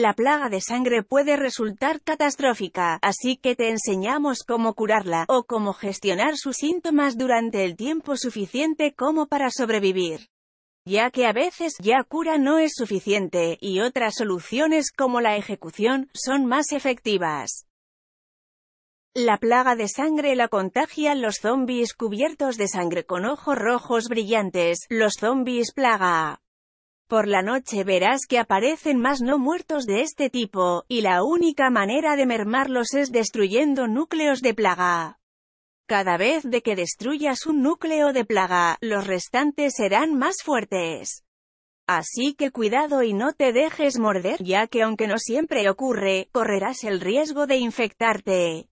la plaga de sangre puede resultar catastrófica, así que te enseñamos cómo curarla, o cómo gestionar sus síntomas durante el tiempo suficiente como para sobrevivir ya que a veces ya cura no es suficiente, y otras soluciones como la ejecución, son más efectivas. La plaga de sangre la contagian los zombies cubiertos de sangre con ojos rojos brillantes, los zombies plaga. Por la noche verás que aparecen más no muertos de este tipo, y la única manera de mermarlos es destruyendo núcleos de plaga. Cada vez de que destruyas un núcleo de plaga, los restantes serán más fuertes. Así que cuidado y no te dejes morder, ya que aunque no siempre ocurre, correrás el riesgo de infectarte.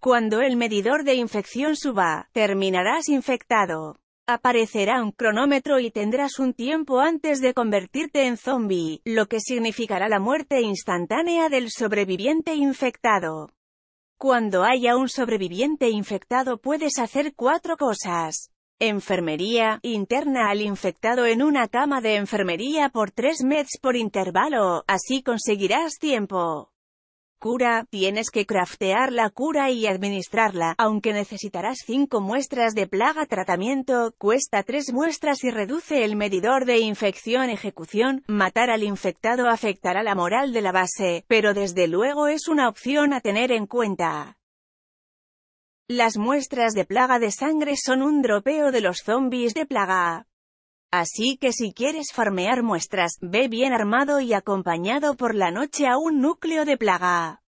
Cuando el medidor de infección suba, terminarás infectado. Aparecerá un cronómetro y tendrás un tiempo antes de convertirte en zombie, lo que significará la muerte instantánea del sobreviviente infectado. Cuando haya un sobreviviente infectado puedes hacer cuatro cosas. Enfermería, interna al infectado en una cama de enfermería por tres meds por intervalo, así conseguirás tiempo cura, tienes que craftear la cura y administrarla, aunque necesitarás 5 muestras de plaga tratamiento, cuesta 3 muestras y reduce el medidor de infección ejecución, matar al infectado afectará la moral de la base, pero desde luego es una opción a tener en cuenta. Las muestras de plaga de sangre son un dropeo de los zombies de plaga. Así que si quieres farmear muestras, ve bien armado y acompañado por la noche a un núcleo de plaga.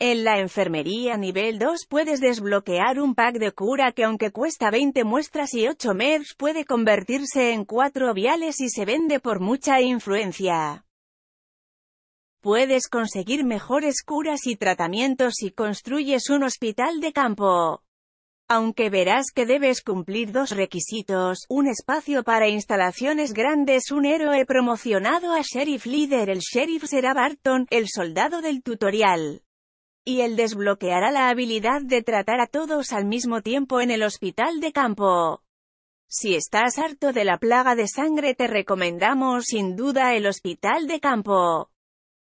En la enfermería nivel 2 puedes desbloquear un pack de cura que aunque cuesta 20 muestras y 8 meds puede convertirse en 4 viales y se vende por mucha influencia. Puedes conseguir mejores curas y tratamientos si construyes un hospital de campo aunque verás que debes cumplir dos requisitos, un espacio para instalaciones grandes un héroe promocionado a Sheriff Líder el Sheriff será Barton, el soldado del tutorial. Y él desbloqueará la habilidad de tratar a todos al mismo tiempo en el hospital de campo. Si estás harto de la plaga de sangre te recomendamos sin duda el hospital de campo.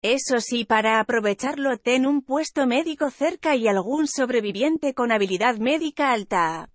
Eso sí, para aprovecharlo ten un puesto médico cerca y algún sobreviviente con habilidad médica alta.